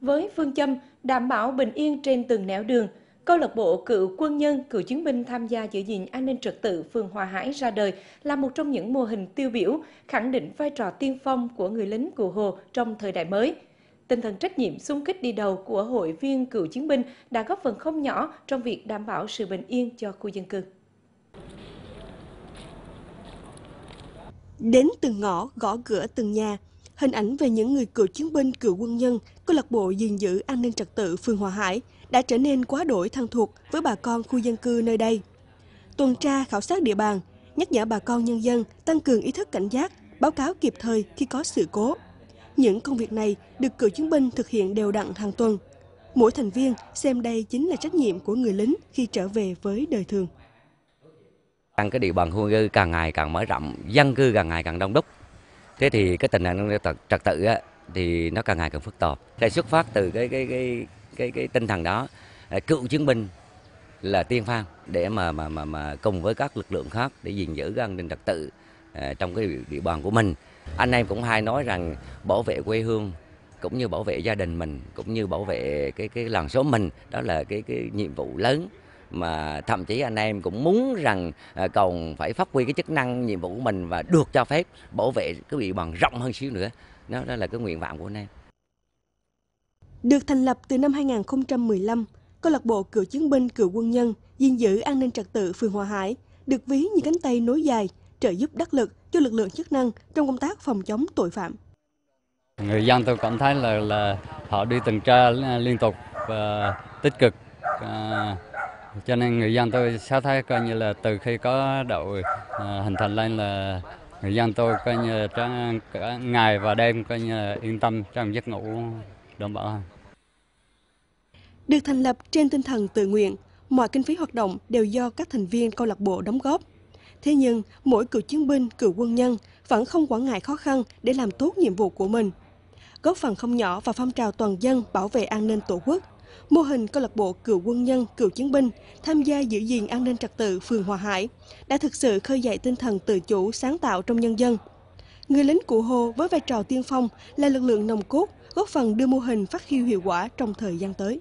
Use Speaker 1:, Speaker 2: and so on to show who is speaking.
Speaker 1: Với phương châm đảm bảo bình yên trên từng nẻo đường, câu lạc bộ cựu quân nhân, cựu chiến binh tham gia giữ gìn an ninh trật tự phường Hòa Hải ra đời là một trong những mô hình tiêu biểu khẳng định vai trò tiên phong của người lính cụ Hồ trong thời đại mới. Tinh thần trách nhiệm xung kích đi đầu của hội viên cựu chiến binh đã góp phần không nhỏ trong việc đảm bảo sự bình yên cho khu dân cư.
Speaker 2: Đến từng ngõ, gõ cửa từng nhà – hình ảnh về những người cựu chiến binh, cựu quân nhân, câu lạc bộ gìn giữ an ninh trật tự phường Hòa Hải đã trở nên quá đổi thân thuộc với bà con khu dân cư nơi đây. Tuần tra khảo sát địa bàn, nhắc nhở bà con nhân dân tăng cường ý thức cảnh giác, báo cáo kịp thời khi có sự cố. Những công việc này được cựu chiến binh thực hiện đều đặn hàng tuần. Mỗi thành viên xem đây chính là trách nhiệm của người lính khi trở về với đời thường.
Speaker 3: Càng cái địa bàn khu dân cư càng ngày càng mở rộng, dân cư càng ngày càng đông đúc, thế thì cái tình hình trật tự á, thì nó càng ngày càng phức tạp để xuất phát từ cái cái cái cái cái tinh thần đó à, cựu chiến binh là tiên phong để mà mà mà mà cùng với các lực lượng khác để gìn giữ an ninh trật tự à, trong cái địa bàn của mình anh em cũng hay nói rằng bảo vệ quê hương cũng như bảo vệ gia đình mình cũng như bảo vệ cái cái làng xóm mình đó là cái cái nhiệm vụ lớn mà thậm chí anh em cũng muốn rằng à, còn phải phát huy cái chức năng nhiệm vụ của mình và được cho phép bảo vệ cái địa bàn rộng hơn xíu nữa đó, đó là cái nguyện vọng của anh em
Speaker 2: được thành lập từ năm 2015 câu lạc bộ cựu chiến binh cựu quân nhân gìn giữ an ninh trật tự phường Hòa Hải được ví như cánh tay nối dài trợ giúp đắc lực cho lực lượng chức năng trong công tác phòng chống tội phạm
Speaker 4: người dân tôi cảm thấy là là họ đi tuần tra liên tục và tích cực à, cho nên người dân tôi sẽ thấy coi như là từ khi có đội à, hình thành lên là người dân tôi coi như là cả ngày và đêm coi như là yên tâm trong giấc ngủ đảm bảo
Speaker 2: hơn. Được thành lập trên tinh thần tự nguyện, mọi kinh phí hoạt động đều do các thành viên câu lạc bộ đóng góp. Thế nhưng, mỗi cựu chiến binh, cựu quân nhân vẫn không quản ngại khó khăn để làm tốt nhiệm vụ của mình. Góp phần không nhỏ vào phong trào toàn dân bảo vệ an ninh Tổ quốc mô hình câu lạc bộ cựu quân nhân, cựu chiến binh tham gia giữ gìn an ninh trật tự phường Hòa Hải đã thực sự khơi dậy tinh thần tự chủ sáng tạo trong nhân dân. Người lính cụ Hồ với vai trò tiên phong là lực lượng nồng cốt góp phần đưa mô hình phát huy hiệu quả trong thời gian tới.